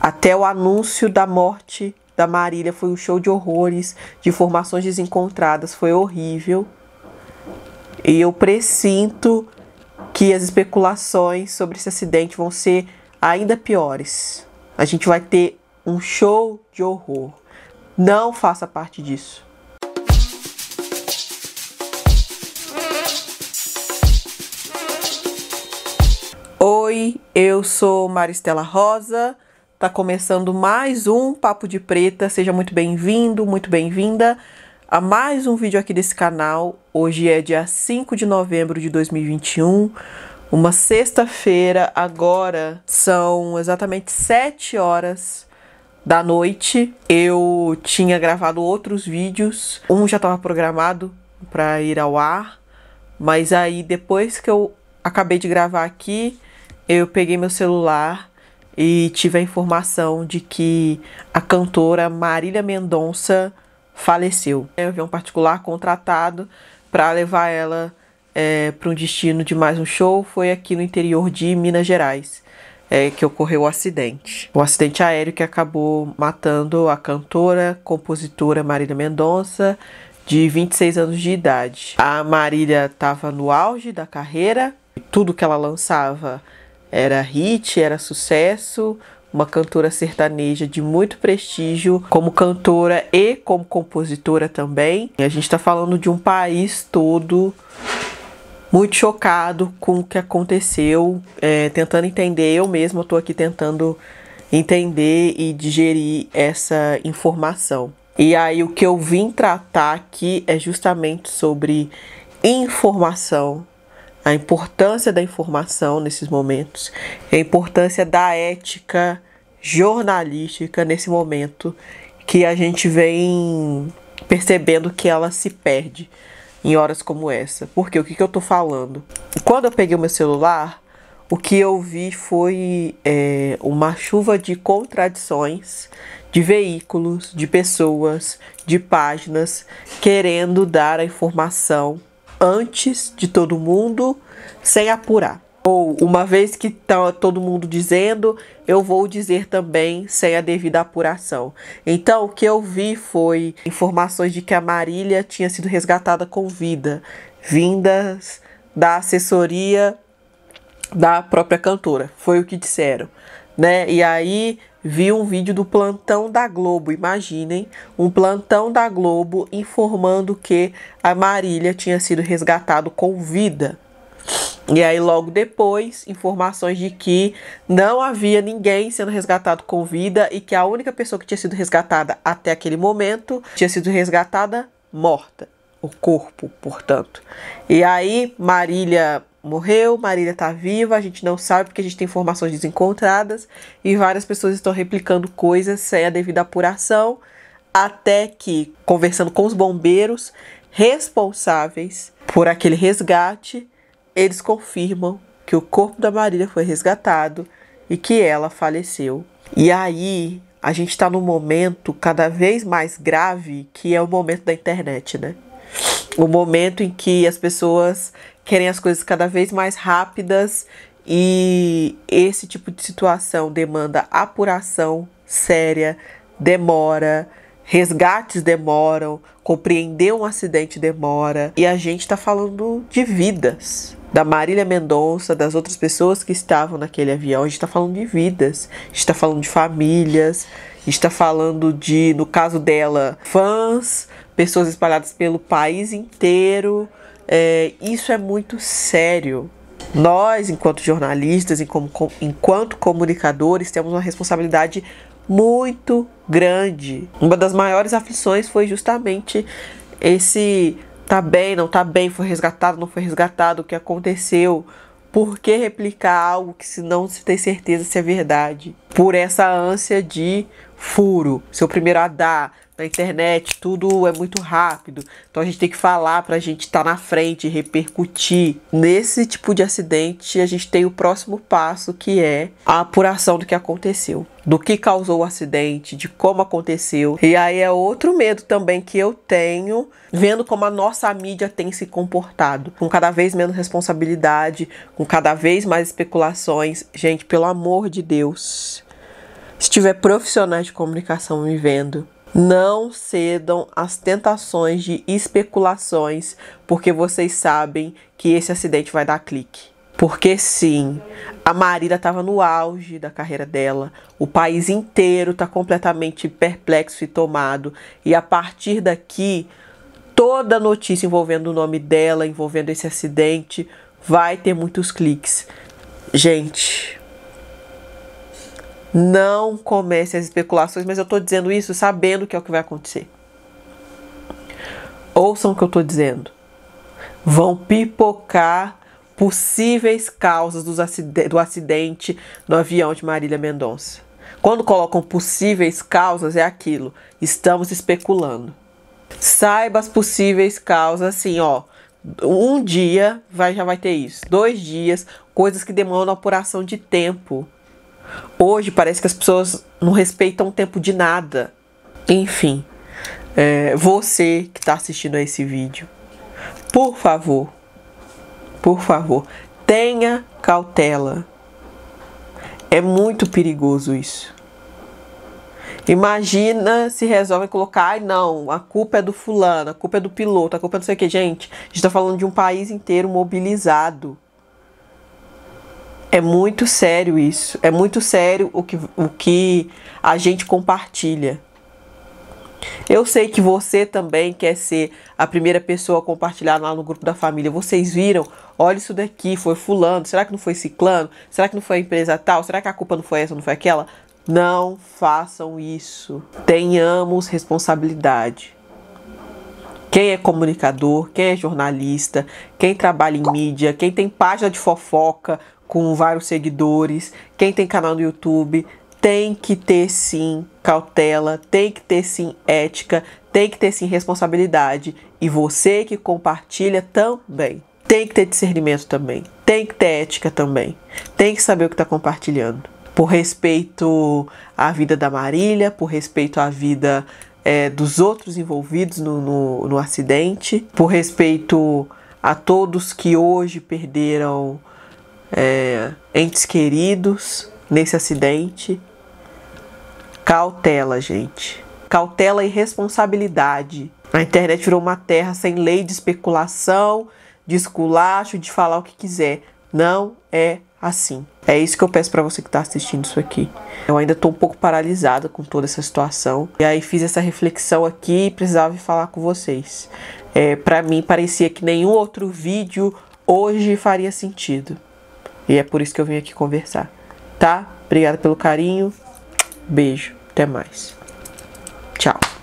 Até o anúncio da morte da Marília foi um show de horrores, de formações desencontradas, foi horrível. E eu presinto que as especulações sobre esse acidente vão ser ainda piores. A gente vai ter um show de horror. Não faça parte disso. Oi, eu sou Maristela Rosa Tá começando mais um Papo de Preta. Seja muito bem-vindo, muito bem-vinda a mais um vídeo aqui desse canal. Hoje é dia 5 de novembro de 2021, uma sexta-feira. Agora são exatamente 7 horas da noite. Eu tinha gravado outros vídeos, um já estava programado para ir ao ar, mas aí depois que eu acabei de gravar aqui, eu peguei meu celular e tive a informação de que a cantora Marília Mendonça faleceu. É um avião particular contratado para levar ela é, para um destino de mais um show foi aqui no interior de Minas Gerais. É, que ocorreu o acidente. O acidente aéreo que acabou matando a cantora, compositora Marília Mendonça, de 26 anos de idade. A Marília estava no auge da carreira, tudo que ela lançava era hit, era sucesso, uma cantora sertaneja de muito prestígio como cantora e como compositora também. E a gente está falando de um país todo muito chocado com o que aconteceu, é, tentando entender. Eu mesma estou aqui tentando entender e digerir essa informação. E aí o que eu vim tratar aqui é justamente sobre informação a importância da informação nesses momentos, a importância da ética jornalística nesse momento que a gente vem percebendo que ela se perde em horas como essa. Porque o que, que eu tô falando? Quando eu peguei o meu celular, o que eu vi foi é, uma chuva de contradições de veículos, de pessoas, de páginas querendo dar a informação antes de todo mundo, sem apurar. Ou uma vez que tá todo mundo dizendo, eu vou dizer também sem a devida apuração. Então, o que eu vi foi informações de que a Marília tinha sido resgatada com vida, vindas da assessoria da própria cantora. Foi o que disseram, né? E aí viu um vídeo do plantão da Globo. Imaginem, um plantão da Globo informando que a Marília tinha sido resgatado com vida. E aí, logo depois, informações de que não havia ninguém sendo resgatado com vida e que a única pessoa que tinha sido resgatada até aquele momento tinha sido resgatada morta. O corpo, portanto. E aí, Marília morreu, Marília está viva, a gente não sabe porque a gente tem informações desencontradas e várias pessoas estão replicando coisas sem a devida apuração, até que, conversando com os bombeiros responsáveis por aquele resgate, eles confirmam que o corpo da Marília foi resgatado e que ela faleceu. E aí, a gente está num momento cada vez mais grave, que é o momento da internet, né? O momento em que as pessoas querem as coisas cada vez mais rápidas e esse tipo de situação demanda apuração séria, demora, resgates demoram, compreender um acidente demora. E a gente está falando de vidas. Da Marília Mendonça, das outras pessoas que estavam naquele avião, a gente está falando de vidas, a gente está falando de famílias, a gente está falando de, no caso dela, fãs, pessoas espalhadas pelo país inteiro. É, isso é muito sério. Nós, enquanto jornalistas e como, enquanto comunicadores, temos uma responsabilidade muito grande. Uma das maiores aflições foi justamente esse tá bem, não tá bem, foi resgatado, não foi resgatado, o que aconteceu. Por que replicar algo que se não se tem certeza se é verdade? Por essa ânsia de furo, seu primeiro a dar, na internet, tudo é muito rápido. Então a gente tem que falar para a gente estar tá na frente, repercutir. Nesse tipo de acidente, a gente tem o próximo passo que é a apuração do que aconteceu, do que causou o acidente, de como aconteceu. E aí é outro medo também que eu tenho, vendo como a nossa mídia tem se comportado, com cada vez menos responsabilidade, com cada vez mais especulações. Gente, pelo amor de Deus, se tiver profissionais de comunicação me vendo, não cedam às tentações de especulações, porque vocês sabem que esse acidente vai dar clique. Porque sim, a Marília estava no auge da carreira dela, o país inteiro está completamente perplexo e tomado, e a partir daqui, toda notícia envolvendo o nome dela, envolvendo esse acidente, vai ter muitos cliques. Gente, não comece as especulações, mas eu estou dizendo isso sabendo que é o que vai acontecer. Ouçam o que eu estou dizendo. Vão pipocar possíveis causas do acidente no avião de Marília Mendonça. Quando colocam possíveis causas, é aquilo. Estamos especulando. Saiba as possíveis causas, assim, ó. Um dia vai, já vai ter isso. Dois dias, coisas que demandam apuração de tempo. Hoje parece que as pessoas não respeitam o tempo de nada. Enfim, é, você que está assistindo a esse vídeo, por favor, por favor, tenha cautela. É muito perigoso isso. Imagina se resolve colocar, ai não, a culpa é do fulano, a culpa é do piloto, a culpa é não sei o que. Gente, a gente está falando de um país inteiro mobilizado. É muito sério isso. É muito sério o que, o que a gente compartilha. Eu sei que você também quer ser a primeira pessoa a compartilhar lá no grupo da família. Vocês viram? Olha isso daqui, foi fulano, será que não foi ciclano? Será que não foi a empresa tal? Será que a culpa não foi essa, não foi aquela? Não façam isso. Tenhamos responsabilidade. Quem é comunicador, quem é jornalista, quem trabalha em mídia, quem tem página de fofoca, com vários seguidores, quem tem canal no YouTube, tem que ter sim cautela, tem que ter sim ética, tem que ter sim responsabilidade. E você que compartilha também. Tem que ter discernimento também. Tem que ter ética também. Tem que saber o que está compartilhando. Por respeito à vida da Marília, por respeito à vida é, dos outros envolvidos no, no, no acidente, por respeito a todos que hoje perderam é, entes queridos nesse acidente. Cautela, gente. Cautela e responsabilidade. A internet virou uma terra sem lei de especulação, de esculacho, de falar o que quiser. Não é assim. É isso que eu peço para você que está assistindo isso aqui. Eu ainda estou um pouco paralisada com toda essa situação. E aí fiz essa reflexão aqui e precisava falar com vocês. É, para mim parecia que nenhum outro vídeo hoje faria sentido. E é por isso que eu vim aqui conversar, tá? Obrigada pelo carinho. Beijo. Até mais. Tchau.